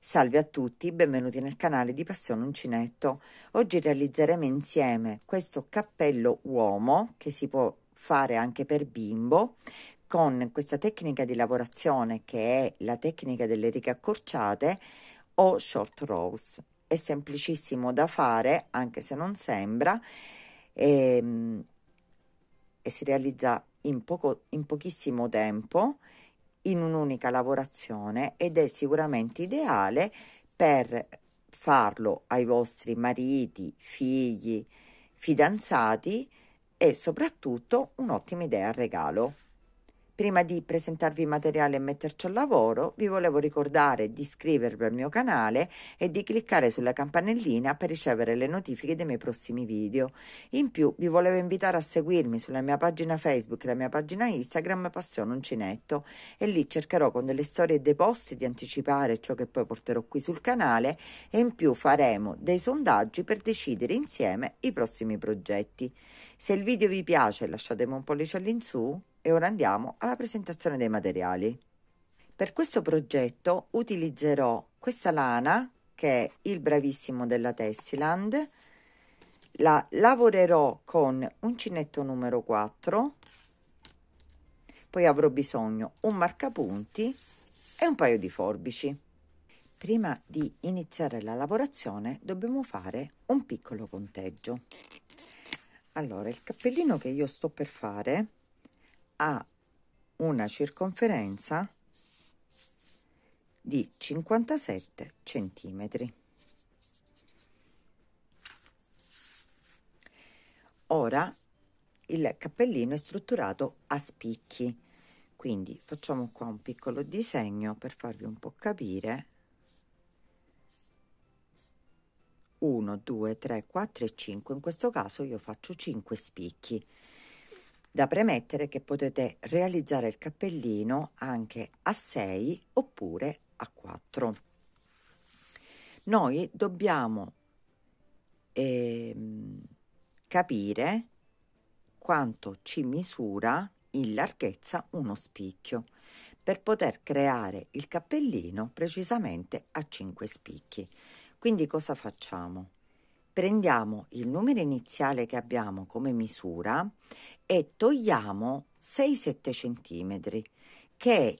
Salve a tutti, benvenuti nel canale di Passione Uncinetto. Oggi realizzeremo insieme questo cappello uomo che si può fare anche per bimbo con questa tecnica di lavorazione che è la tecnica delle righe accorciate o short rows. È semplicissimo da fare anche se non sembra e, ehm, e si realizza in, poco, in pochissimo tempo in un'unica lavorazione ed è sicuramente ideale per farlo ai vostri mariti, figli, fidanzati e soprattutto un'ottima idea al regalo. Prima di presentarvi il materiale e metterci al lavoro, vi volevo ricordare di iscrivervi al mio canale e di cliccare sulla campanellina per ricevere le notifiche dei miei prossimi video. In più, vi volevo invitare a seguirmi sulla mia pagina Facebook e la mia pagina Instagram Passione Uncinetto e lì cercherò con delle storie e dei post di anticipare ciò che poi porterò qui sul canale e in più faremo dei sondaggi per decidere insieme i prossimi progetti. Se il video vi piace lasciatemi un pollice all'insù e ora andiamo alla presentazione dei materiali. Per questo progetto utilizzerò questa lana che è il bravissimo della Tessiland, la lavorerò con uncinetto numero 4, poi avrò bisogno un marcapunti e un paio di forbici. Prima di iniziare la lavorazione dobbiamo fare un piccolo conteggio. Allora, il cappellino che io sto per fare ha una circonferenza di 57 centimetri. Ora il cappellino è strutturato a spicchi, quindi facciamo qua un piccolo disegno per farvi un po' capire. 1, 2, 3, 4 e 5, in questo caso io faccio 5 spicchi. Da premettere che potete realizzare il cappellino anche a 6 oppure a 4. Noi dobbiamo eh, capire quanto ci misura in larghezza uno spicchio per poter creare il cappellino precisamente a 5 spicchi. Quindi cosa facciamo? prendiamo il numero iniziale che abbiamo come misura e togliamo 6-7 cm che è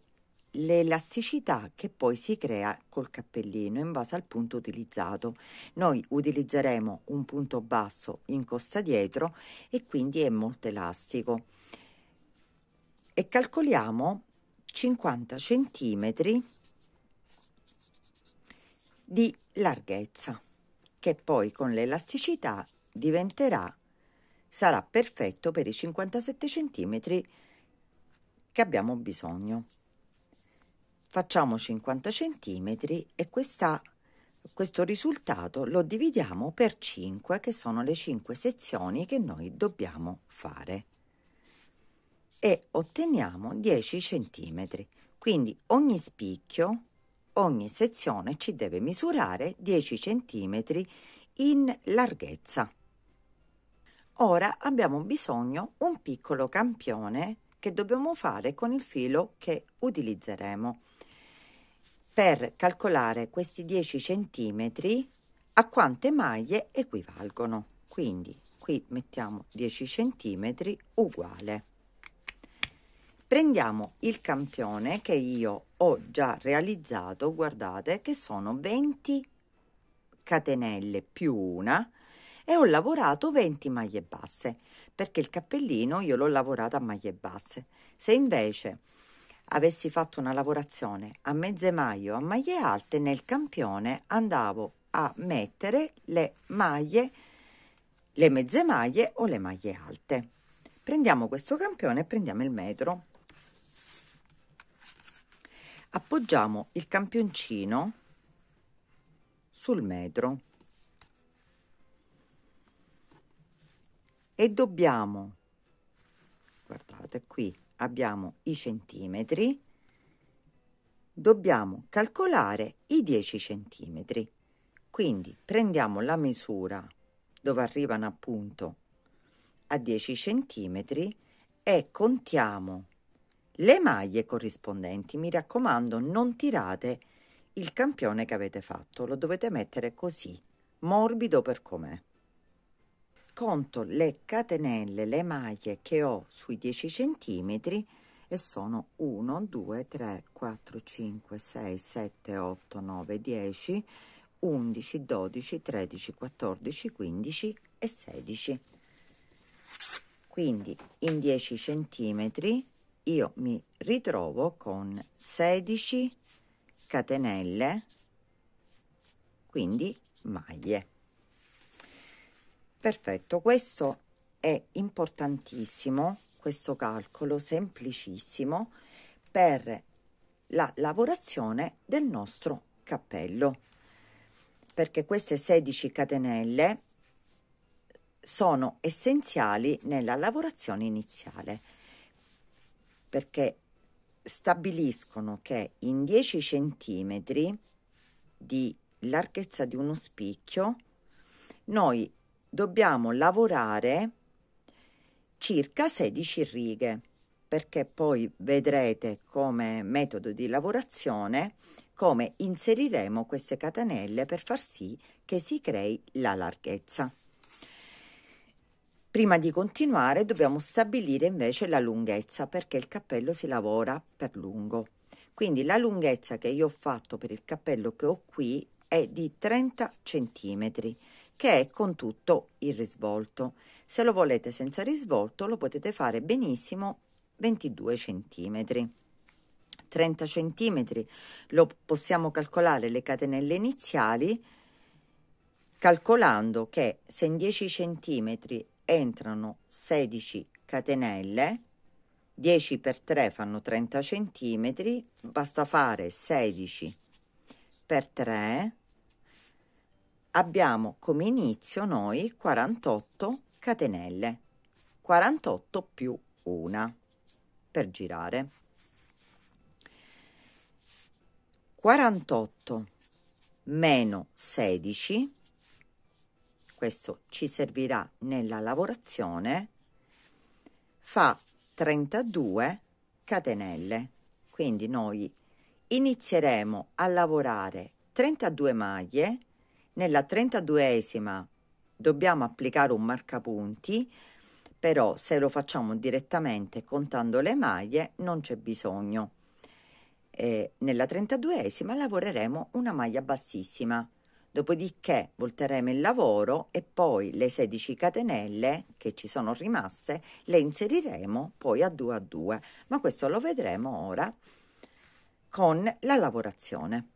l'elasticità che poi si crea col cappellino in base al punto utilizzato. Noi utilizzeremo un punto basso in costa dietro e quindi è molto elastico. E calcoliamo 50 cm di larghezza che poi con l'elasticità diventerà, sarà perfetto per i 57 cm che abbiamo bisogno. Facciamo 50 cm e questa, questo risultato lo dividiamo per 5 che sono le 5 sezioni che noi dobbiamo fare e otteniamo 10 cm. Quindi ogni spicchio ogni sezione ci deve misurare 10 cm in larghezza. Ora abbiamo bisogno di un piccolo campione che dobbiamo fare con il filo che utilizzeremo. Per calcolare questi 10 cm a quante maglie equivalgono. Quindi qui mettiamo 10 cm uguale Prendiamo il campione che io ho già realizzato, guardate che sono 20 catenelle più una e ho lavorato 20 maglie basse perché il cappellino io l'ho lavorato a maglie basse. Se invece avessi fatto una lavorazione a mezze maglie o a maglie alte nel campione andavo a mettere le maglie le mezze maglie o le maglie alte. Prendiamo questo campione e prendiamo il metro appoggiamo il campioncino sul metro e dobbiamo guardate qui abbiamo i centimetri dobbiamo calcolare i 10 centimetri quindi prendiamo la misura dove arrivano appunto a 10 centimetri e contiamo le maglie corrispondenti, mi raccomando, non tirate il campione che avete fatto, lo dovete mettere così, morbido per com'è. Conto le catenelle, le maglie che ho sui 10 centimetri e sono 1, 2, 3, 4, 5, 6, 7, 8, 9, 10, 11, 12, 13, 14, 15 e 16. Quindi in 10 centimetri io mi ritrovo con 16 catenelle, quindi maglie. Perfetto, questo è importantissimo, questo calcolo semplicissimo per la lavorazione del nostro cappello perché queste 16 catenelle sono essenziali nella lavorazione iniziale perché stabiliscono che in 10 centimetri di larghezza di uno spicchio noi dobbiamo lavorare circa 16 righe perché poi vedrete come metodo di lavorazione come inseriremo queste catenelle per far sì che si crei la larghezza. Prima di continuare dobbiamo stabilire invece la lunghezza perché il cappello si lavora per lungo. Quindi la lunghezza che io ho fatto per il cappello che ho qui è di 30 cm che è con tutto il risvolto. Se lo volete senza risvolto lo potete fare benissimo 22 cm. 30 cm lo possiamo calcolare le catenelle iniziali calcolando che se in 10 cm entrano 16 catenelle 10 per 3 fanno 30 centimetri basta fare 16 per 3 abbiamo come inizio noi 48 catenelle 48 più 1 per girare 48 meno 16 questo ci servirà nella lavorazione, fa 32 catenelle. Quindi noi inizieremo a lavorare 32 maglie, nella 32esima dobbiamo applicare un marcapunti, però se lo facciamo direttamente contando le maglie non c'è bisogno. E nella 32esima lavoreremo una maglia bassissima Dopodiché volteremo il lavoro e poi le 16 catenelle che ci sono rimaste le inseriremo poi a 2 a 2, ma questo lo vedremo ora con la lavorazione.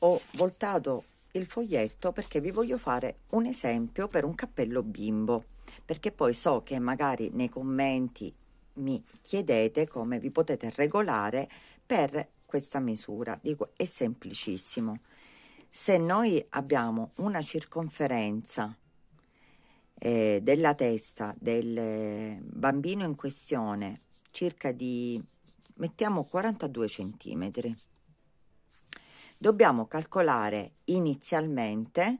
Ho voltato il foglietto perché vi voglio fare un esempio per un cappello bimbo, perché poi so che magari nei commenti mi chiedete come vi potete regolare per questa misura. Dico, è semplicissimo se noi abbiamo una circonferenza eh, della testa del eh, bambino in questione circa di mettiamo 42 centimetri dobbiamo calcolare inizialmente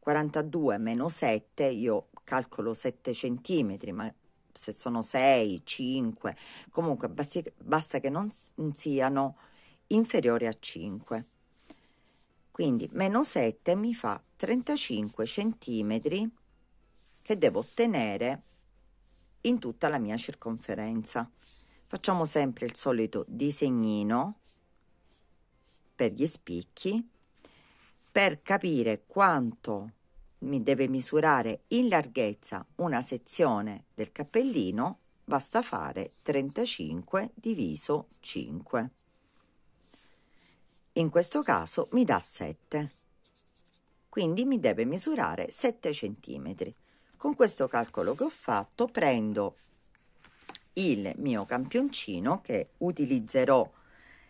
42 meno 7 io calcolo 7 centimetri ma se sono 6 5 comunque basti, basta che non siano inferiori a 5 quindi meno 7 mi fa 35 centimetri che devo ottenere in tutta la mia circonferenza. Facciamo sempre il solito disegnino per gli spicchi per capire quanto mi deve misurare in larghezza una sezione del cappellino basta fare 35 diviso 5 in questo caso mi dà 7 quindi mi deve misurare 7 centimetri con questo calcolo che ho fatto prendo il mio campioncino che utilizzerò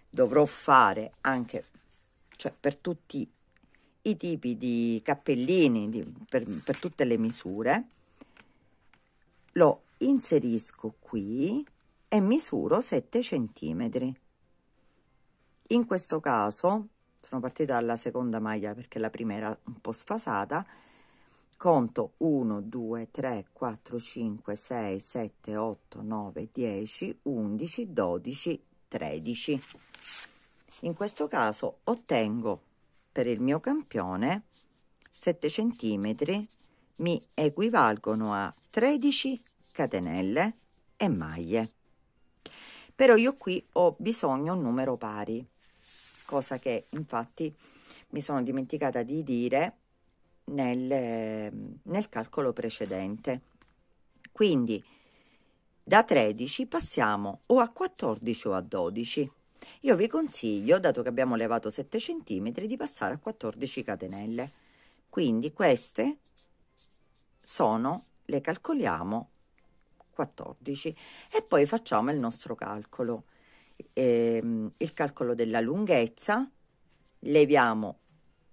dovrò fare anche cioè per tutti i tipi di cappellini di, per, per tutte le misure lo inserisco qui e misuro 7 centimetri in questo caso sono partita dalla seconda maglia perché la prima era un po' sfasata conto 1 2 3 4 5 6 7 8 9 10 11 12 13 in questo caso ottengo per il mio campione 7 centimetri mi equivalgono a 13 catenelle e maglie però io qui ho bisogno di un numero pari cosa che infatti mi sono dimenticata di dire nel, ehm, nel calcolo precedente. Quindi da 13 passiamo o a 14 o a 12. Io vi consiglio, dato che abbiamo levato 7 cm, di passare a 14 catenelle. Quindi queste sono, le calcoliamo 14 e poi facciamo il nostro calcolo ehm, il calcolo della lunghezza, leviamo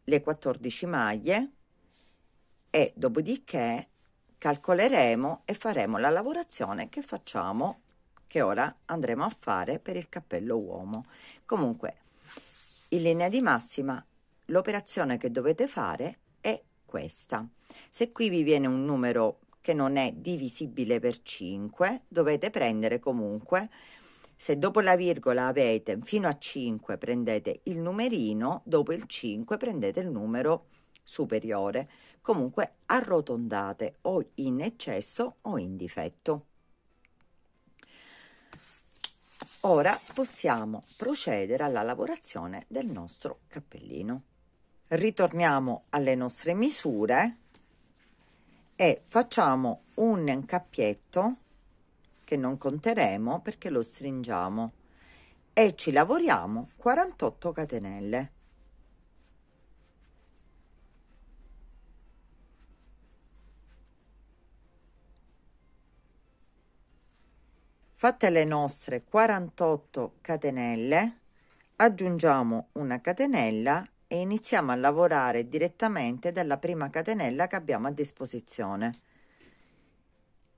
le 14 maglie e dopodiché calcoleremo e faremo la lavorazione che facciamo che ora andremo a fare per il cappello uomo comunque in linea di massima l'operazione che dovete fare è questa se qui vi viene un numero che non è divisibile per 5 dovete prendere comunque se dopo la virgola avete fino a 5 prendete il numerino, dopo il 5 prendete il numero superiore. Comunque arrotondate o in eccesso o in difetto. Ora possiamo procedere alla lavorazione del nostro cappellino. Ritorniamo alle nostre misure e facciamo un cappietto che non conteremo perché lo stringiamo e ci lavoriamo 48 catenelle. Fatte le nostre 48 catenelle, aggiungiamo una catenella e iniziamo a lavorare direttamente dalla prima catenella che abbiamo a disposizione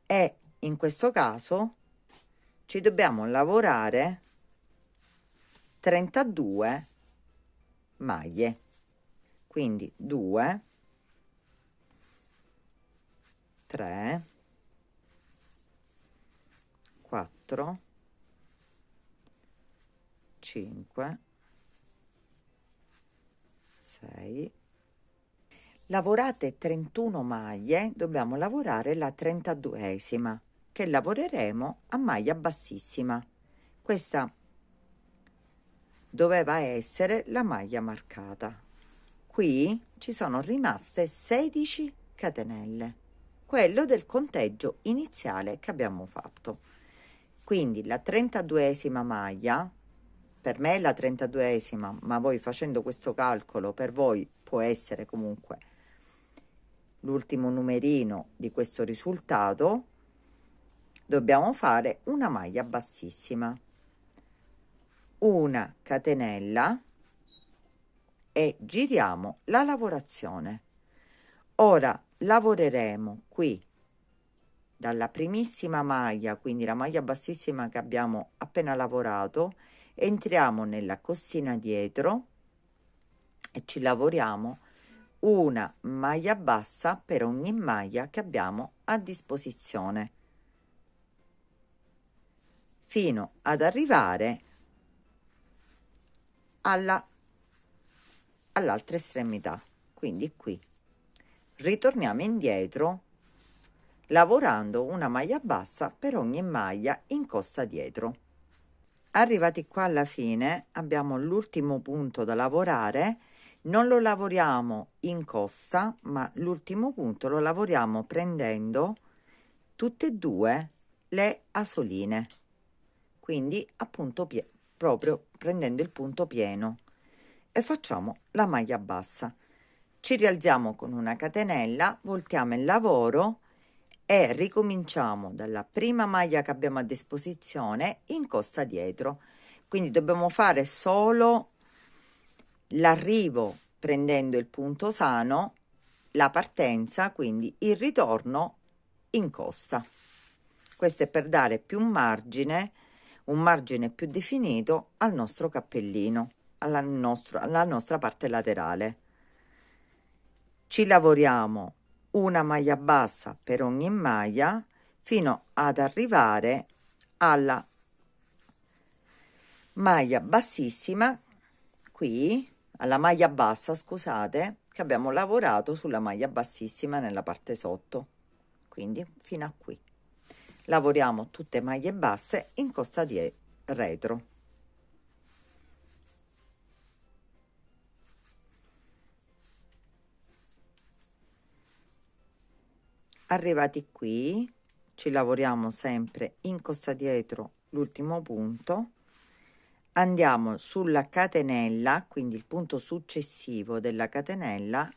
e in questo caso ci dobbiamo lavorare 32 maglie quindi 2 3 4 5 6 lavorate 31 maglie dobbiamo lavorare la 32esima che lavoreremo a maglia bassissima. Questa doveva essere la maglia marcata. Qui ci sono rimaste 16 catenelle, quello del conteggio iniziale che abbiamo fatto. Quindi la 32esima maglia, per me è la 32esima, ma voi facendo questo calcolo per voi può essere comunque l'ultimo numerino di questo risultato dobbiamo fare una maglia bassissima una catenella e giriamo la lavorazione ora lavoreremo qui dalla primissima maglia quindi la maglia bassissima che abbiamo appena lavorato entriamo nella costina dietro e ci lavoriamo una maglia bassa per ogni maglia che abbiamo a disposizione fino ad arrivare alla, all'altra estremità quindi qui ritorniamo indietro lavorando una maglia bassa per ogni maglia in costa dietro arrivati qua alla fine abbiamo l'ultimo punto da lavorare non lo lavoriamo in costa ma l'ultimo punto lo lavoriamo prendendo tutte e due le asoline quindi appunto proprio prendendo il punto pieno e facciamo la maglia bassa ci rialziamo con una catenella voltiamo il lavoro e ricominciamo dalla prima maglia che abbiamo a disposizione in costa dietro quindi dobbiamo fare solo l'arrivo prendendo il punto sano la partenza quindi il ritorno in costa questo è per dare più margine un margine più definito al nostro cappellino, alla, nostro, alla nostra parte laterale. Ci lavoriamo una maglia bassa per ogni maglia fino ad arrivare alla maglia bassissima qui alla maglia bassa scusate che abbiamo lavorato sulla maglia bassissima nella parte sotto quindi fino a qui lavoriamo tutte maglie basse in costa di retro arrivati qui ci lavoriamo sempre in costa dietro l'ultimo punto andiamo sulla catenella quindi il punto successivo della catenella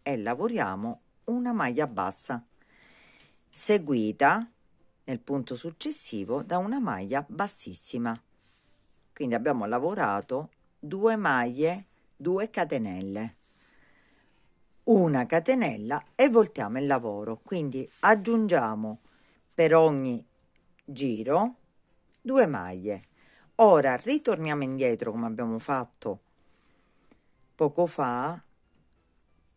e lavoriamo una maglia bassa seguita nel punto successivo da una maglia bassissima quindi abbiamo lavorato due maglie due catenelle una catenella e voltiamo il lavoro quindi aggiungiamo per ogni giro due maglie ora ritorniamo indietro come abbiamo fatto poco fa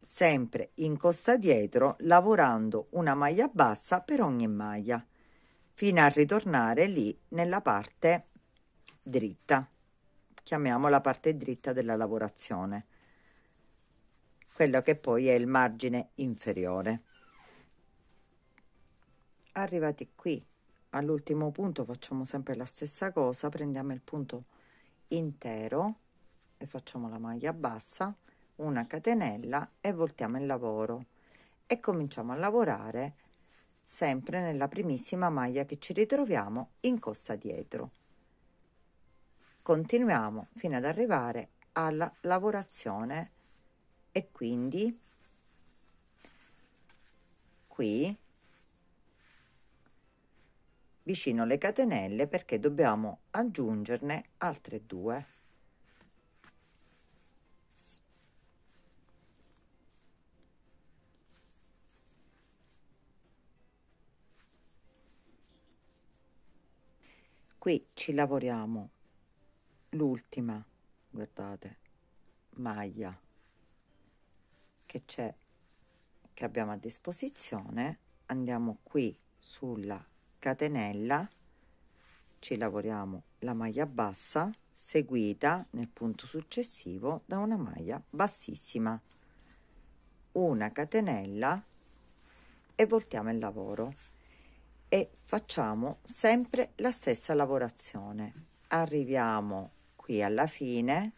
sempre in costa dietro lavorando una maglia bassa per ogni maglia fino a ritornare lì nella parte dritta chiamiamola parte dritta della lavorazione quello che poi è il margine inferiore arrivati qui all'ultimo punto facciamo sempre la stessa cosa prendiamo il punto intero e facciamo la maglia bassa una catenella e voltiamo il lavoro e cominciamo a lavorare sempre nella primissima maglia che ci ritroviamo in costa dietro. Continuiamo fino ad arrivare alla lavorazione e quindi qui vicino le catenelle perché dobbiamo aggiungerne altre due qui ci lavoriamo l'ultima guardate maglia che c'è che abbiamo a disposizione andiamo qui sulla catenella ci lavoriamo la maglia bassa seguita nel punto successivo da una maglia bassissima una catenella e voltiamo il lavoro e facciamo sempre la stessa lavorazione arriviamo qui alla fine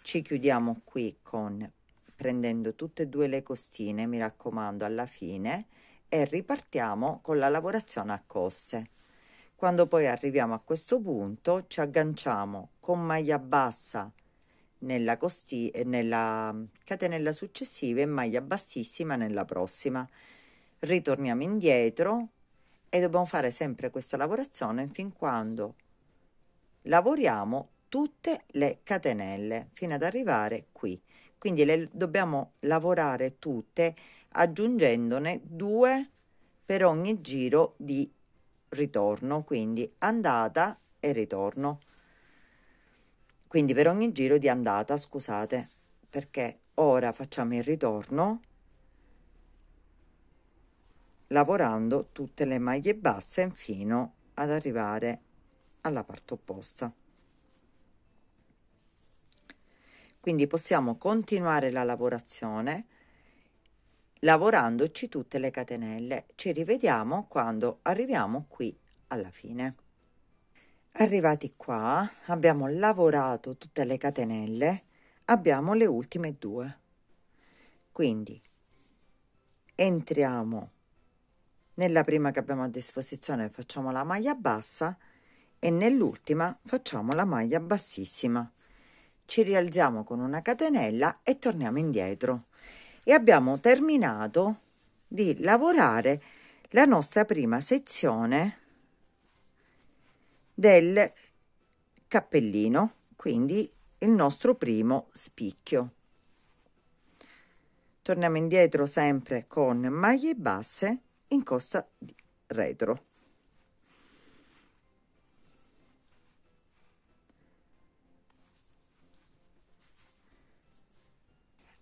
ci chiudiamo qui con prendendo tutte e due le costine mi raccomando alla fine e ripartiamo con la lavorazione a coste quando poi arriviamo a questo punto ci agganciamo con maglia bassa nella, costi nella catenella successiva e maglia bassissima nella prossima ritorniamo indietro e dobbiamo fare sempre questa lavorazione fin quando lavoriamo tutte le catenelle fino ad arrivare qui quindi le dobbiamo lavorare tutte aggiungendone due per ogni giro di ritorno quindi andata e ritorno quindi per ogni giro di andata scusate perché ora facciamo il ritorno lavorando tutte le maglie basse fino ad arrivare alla parte opposta quindi possiamo continuare la lavorazione lavorandoci tutte le catenelle ci rivediamo quando arriviamo qui alla fine arrivati qua abbiamo lavorato tutte le catenelle abbiamo le ultime due quindi entriamo nella prima che abbiamo a disposizione facciamo la maglia bassa e nell'ultima facciamo la maglia bassissima ci rialziamo con una catenella e torniamo indietro e abbiamo terminato di lavorare la nostra prima sezione del cappellino quindi il nostro primo spicchio torniamo indietro sempre con maglie basse in costa di retro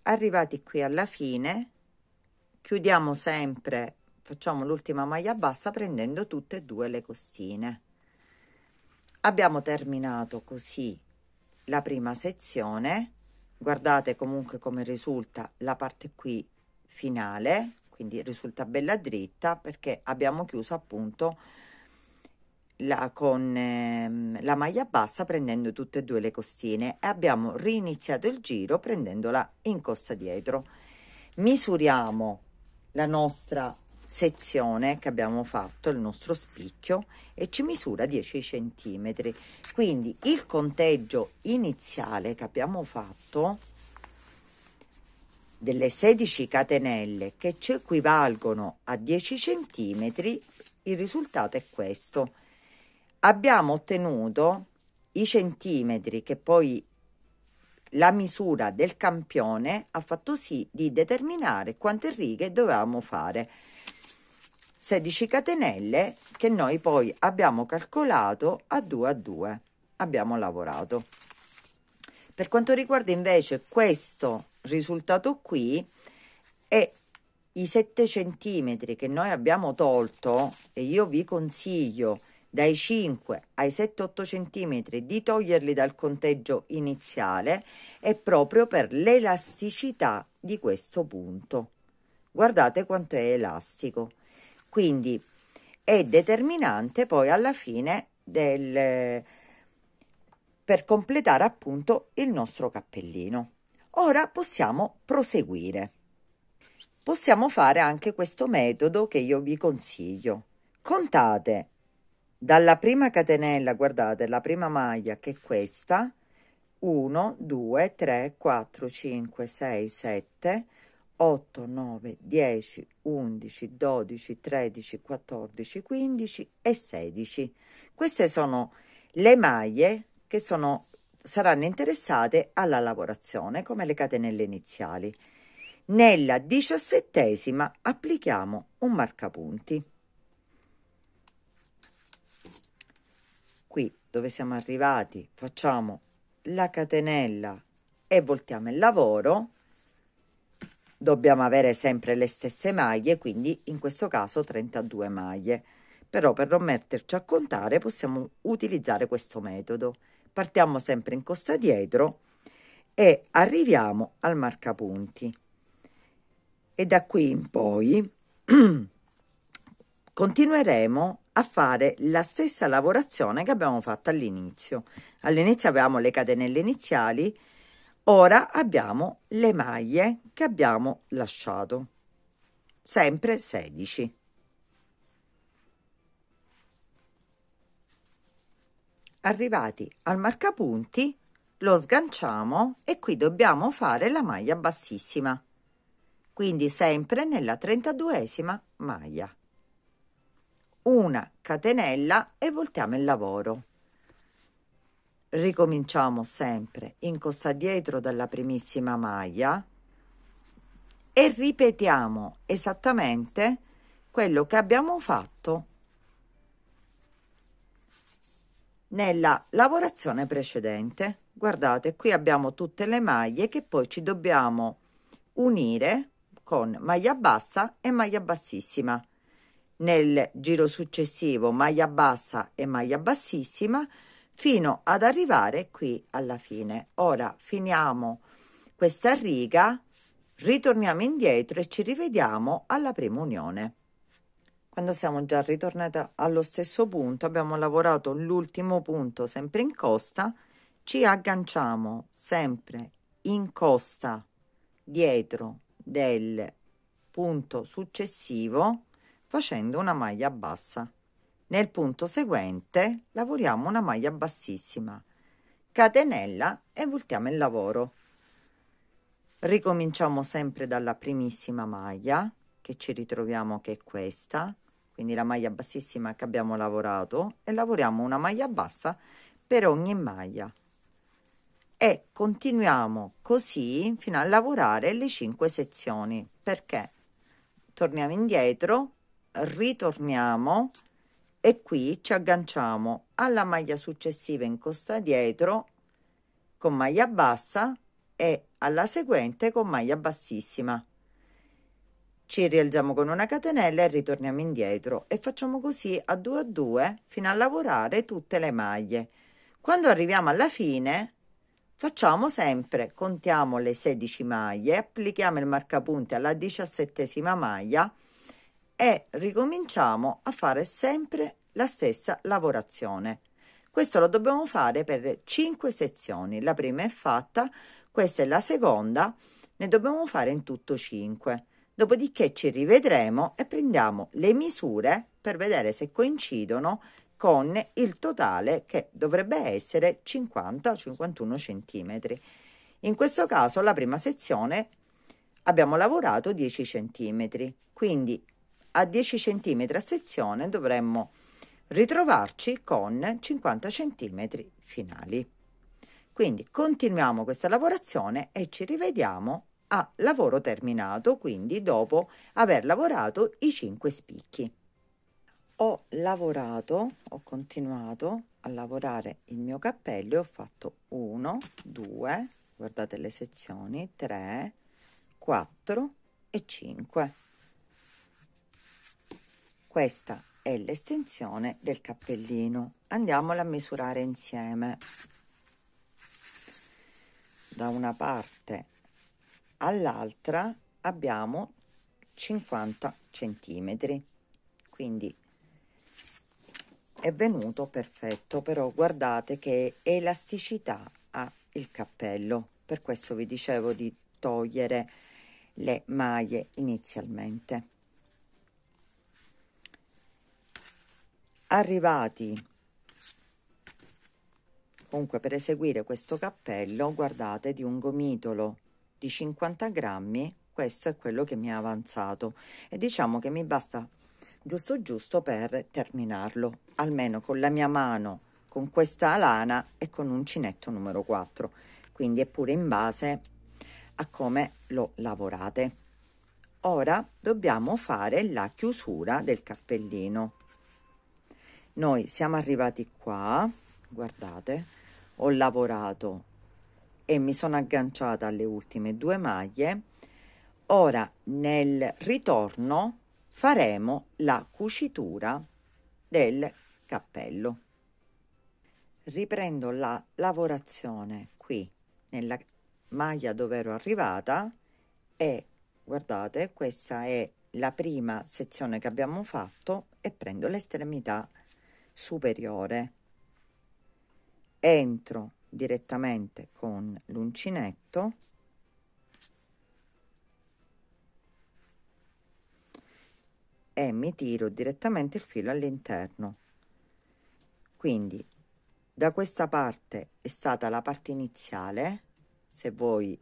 arrivati qui alla fine chiudiamo sempre facciamo l'ultima maglia bassa prendendo tutte e due le costine abbiamo terminato così la prima sezione guardate comunque come risulta la parte qui finale quindi risulta bella dritta perché abbiamo chiuso appunto la, con eh, la maglia bassa prendendo tutte e due le costine e abbiamo riniziato il giro prendendola in costa dietro misuriamo la nostra sezione che abbiamo fatto il nostro spicchio e ci misura 10 centimetri quindi il conteggio iniziale che abbiamo fatto delle 16 catenelle che ci equivalgono a 10 centimetri, il risultato è questo. Abbiamo ottenuto i centimetri che poi la misura del campione ha fatto sì di determinare quante righe dovevamo fare. 16 catenelle che noi poi abbiamo calcolato a 2 a 2 abbiamo lavorato per quanto riguarda invece questo risultato qui è i 7 centimetri che noi abbiamo tolto e io vi consiglio dai 5 ai 7-8 centimetri di toglierli dal conteggio iniziale è proprio per l'elasticità di questo punto guardate quanto è elastico quindi è determinante poi alla fine del per completare appunto il nostro cappellino Ora possiamo proseguire. Possiamo fare anche questo metodo che io vi consiglio. Contate dalla prima catenella, guardate, la prima maglia che è questa, 1, 2, 3, 4, 5, 6, 7, 8, 9, 10, 11, 12, 13, 14, 15 e 16. Queste sono le maglie che sono saranno interessate alla lavorazione come le catenelle iniziali. Nella diciassettesima applichiamo un marcapunti. Qui dove siamo arrivati facciamo la catenella e voltiamo il lavoro. Dobbiamo avere sempre le stesse maglie, quindi in questo caso 32 maglie. Però per non metterci a contare possiamo utilizzare questo metodo partiamo sempre in costa dietro e arriviamo al marcapunti e da qui in poi continueremo a fare la stessa lavorazione che abbiamo fatto all'inizio all'inizio avevamo le catenelle iniziali ora abbiamo le maglie che abbiamo lasciato sempre 16 arrivati al marcapunti lo sganciamo e qui dobbiamo fare la maglia bassissima quindi sempre nella 32esima maglia una catenella e voltiamo il lavoro ricominciamo sempre in costa dietro dalla primissima maglia e ripetiamo esattamente quello che abbiamo fatto nella lavorazione precedente. Guardate, qui abbiamo tutte le maglie che poi ci dobbiamo unire con maglia bassa e maglia bassissima. Nel giro successivo maglia bassa e maglia bassissima fino ad arrivare qui alla fine. Ora finiamo questa riga, ritorniamo indietro e ci rivediamo alla prima unione quando siamo già ritornati allo stesso punto abbiamo lavorato l'ultimo punto sempre in costa ci agganciamo sempre in costa dietro del punto successivo facendo una maglia bassa nel punto seguente lavoriamo una maglia bassissima catenella e voltiamo il lavoro ricominciamo sempre dalla primissima maglia che ci ritroviamo che è questa quindi la maglia bassissima che abbiamo lavorato e lavoriamo una maglia bassa per ogni maglia e continuiamo così fino a lavorare le 5 sezioni perché torniamo indietro ritorniamo e qui ci agganciamo alla maglia successiva in costa dietro con maglia bassa e alla seguente con maglia bassissima ci rialziamo con una catenella e ritorniamo indietro e facciamo così a 2 a 2 fino a lavorare tutte le maglie quando arriviamo alla fine facciamo sempre contiamo le 16 maglie applichiamo il marcapunti alla diciassettesima maglia e ricominciamo a fare sempre la stessa lavorazione questo lo dobbiamo fare per 5 sezioni la prima è fatta questa è la seconda ne dobbiamo fare in tutto 5 Dopodiché ci rivedremo e prendiamo le misure per vedere se coincidono con il totale che dovrebbe essere 50-51 centimetri. In questo caso la prima sezione abbiamo lavorato 10 centimetri, quindi a 10 centimetri a sezione dovremmo ritrovarci con 50 centimetri finali. Quindi continuiamo questa lavorazione e ci rivediamo a lavoro terminato, quindi dopo aver lavorato i cinque spicchi. Ho lavorato, ho continuato a lavorare il mio cappello ho fatto 1, 2, guardate le sezioni, 3, 4 e 5. Questa è l'estensione del cappellino. Andiamola a misurare insieme. Da una parte all'altra abbiamo 50 centimetri quindi è venuto perfetto però guardate che elasticità ha il cappello per questo vi dicevo di togliere le maglie inizialmente arrivati comunque per eseguire questo cappello guardate di un gomitolo di 50 grammi questo è quello che mi ha avanzato e diciamo che mi basta giusto giusto per terminarlo almeno con la mia mano con questa lana e con uncinetto numero 4 quindi è pure in base a come lo lavorate ora dobbiamo fare la chiusura del cappellino noi siamo arrivati qua guardate ho lavorato e mi sono agganciata alle ultime due maglie ora nel ritorno faremo la cucitura del cappello riprendo la lavorazione qui nella maglia dove ero arrivata e guardate questa è la prima sezione che abbiamo fatto e prendo l'estremità superiore entro direttamente con l'uncinetto e mi tiro direttamente il filo all'interno quindi da questa parte è stata la parte iniziale se voi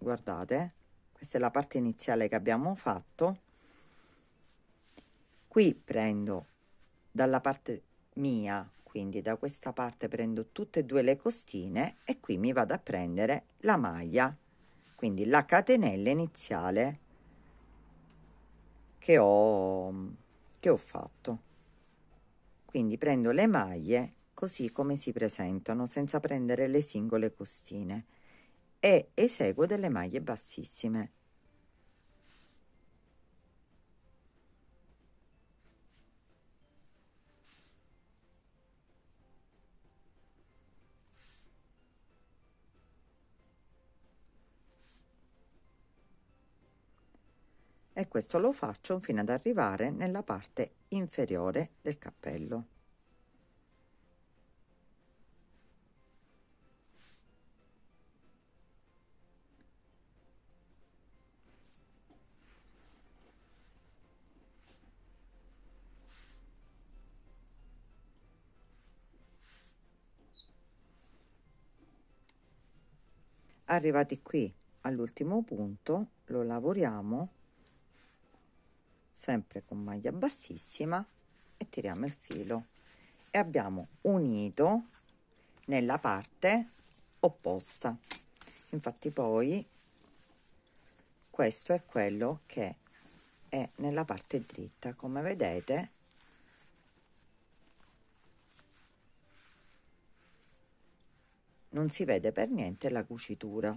guardate questa è la parte iniziale che abbiamo fatto qui prendo dalla parte mia quindi da questa parte prendo tutte e due le costine e qui mi vado a prendere la maglia quindi la catenella iniziale che ho che ho fatto quindi prendo le maglie così come si presentano senza prendere le singole costine e eseguo delle maglie bassissime Questo lo faccio fino ad arrivare nella parte inferiore del cappello. Arrivati qui all'ultimo punto lo lavoriamo sempre con maglia bassissima e tiriamo il filo e abbiamo unito nella parte opposta infatti poi questo è quello che è nella parte dritta come vedete non si vede per niente la cucitura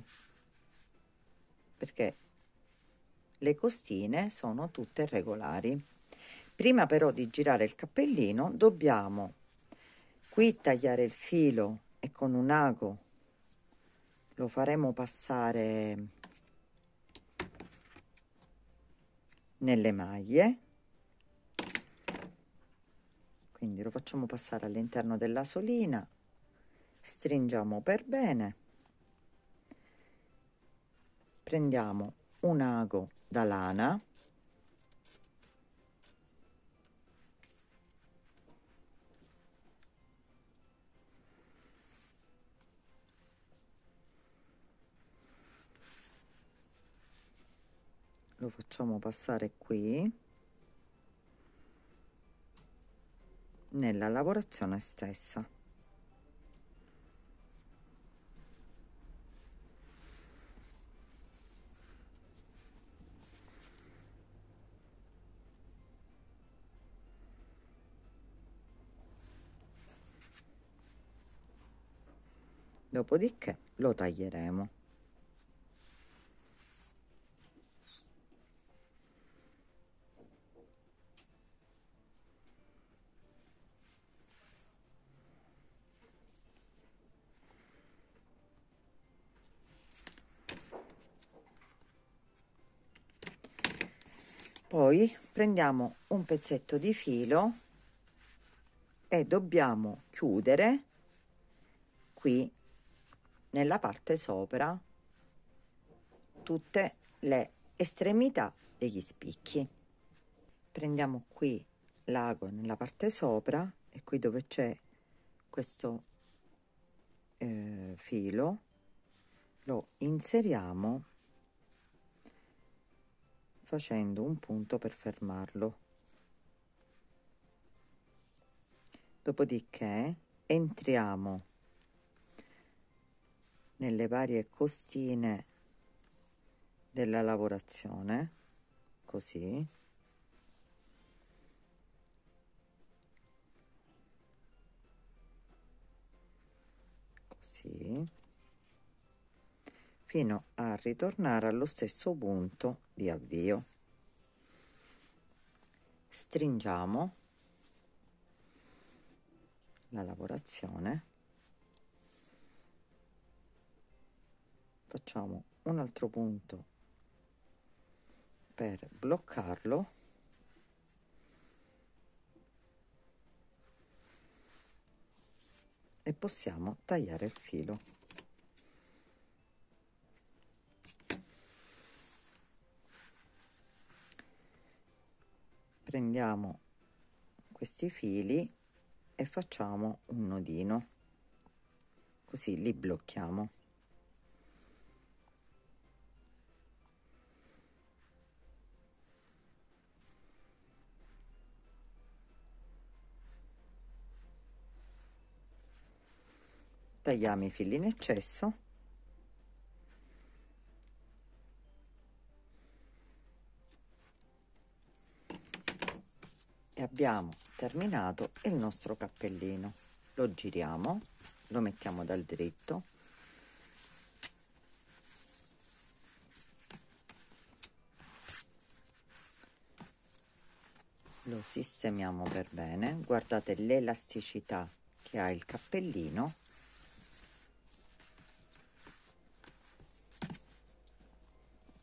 perché le costine sono tutte regolari. Prima però di girare il cappellino dobbiamo qui tagliare il filo e con un ago lo faremo passare nelle maglie quindi lo facciamo passare all'interno della solina stringiamo per bene prendiamo un ago da lana lo facciamo passare qui nella lavorazione stessa dopodiché lo taglieremo poi prendiamo un pezzetto di filo e dobbiamo chiudere qui nella parte sopra tutte le estremità degli spicchi prendiamo qui l'ago nella parte sopra e qui dove c'è questo eh, filo lo inseriamo facendo un punto per fermarlo dopodiché entriamo nelle varie costine della lavorazione così così fino a ritornare allo stesso punto di avvio stringiamo la lavorazione facciamo un altro punto per bloccarlo e possiamo tagliare il filo prendiamo questi fili e facciamo un nodino così li blocchiamo tagliamo i fili in eccesso e abbiamo terminato il nostro cappellino lo giriamo lo mettiamo dal dritto lo sistemiamo per bene guardate l'elasticità che ha il cappellino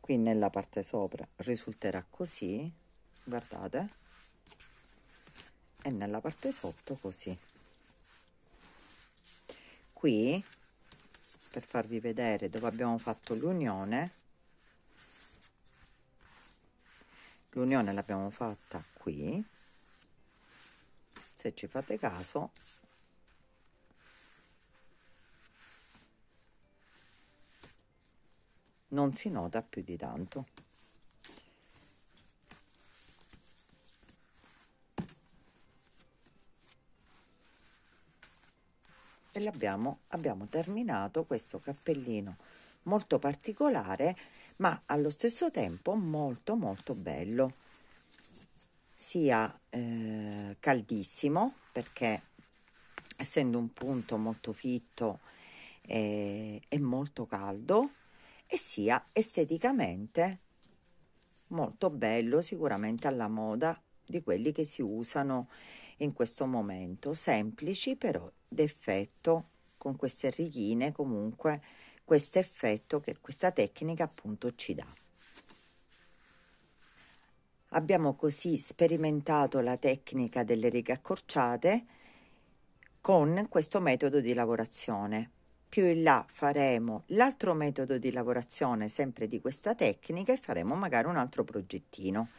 qui nella parte sopra risulterà così guardate e nella parte sotto così qui per farvi vedere dove abbiamo fatto l'unione l'unione l'abbiamo fatta qui se ci fate caso non si nota più di tanto e l'abbiamo abbiamo terminato questo cappellino molto particolare ma allo stesso tempo molto molto bello sia eh, caldissimo perché essendo un punto molto fitto eh, è molto caldo e sia esteticamente molto bello, sicuramente alla moda di quelli che si usano in questo momento, semplici però d'effetto con queste righine comunque questo effetto che questa tecnica appunto ci dà. Abbiamo così sperimentato la tecnica delle righe accorciate con questo metodo di lavorazione. Più in là faremo l'altro metodo di lavorazione sempre di questa tecnica e faremo magari un altro progettino.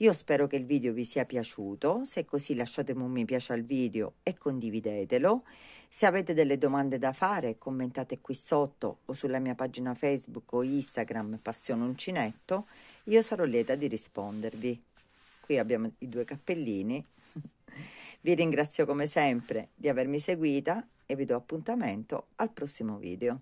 Io spero che il video vi sia piaciuto, se è così lasciatemi un mi piace al video e condividetelo. Se avete delle domande da fare commentate qui sotto o sulla mia pagina Facebook o Instagram Passione Uncinetto, io sarò lieta di rispondervi. Qui abbiamo i due cappellini. Vi ringrazio come sempre di avermi seguita e vi do appuntamento al prossimo video.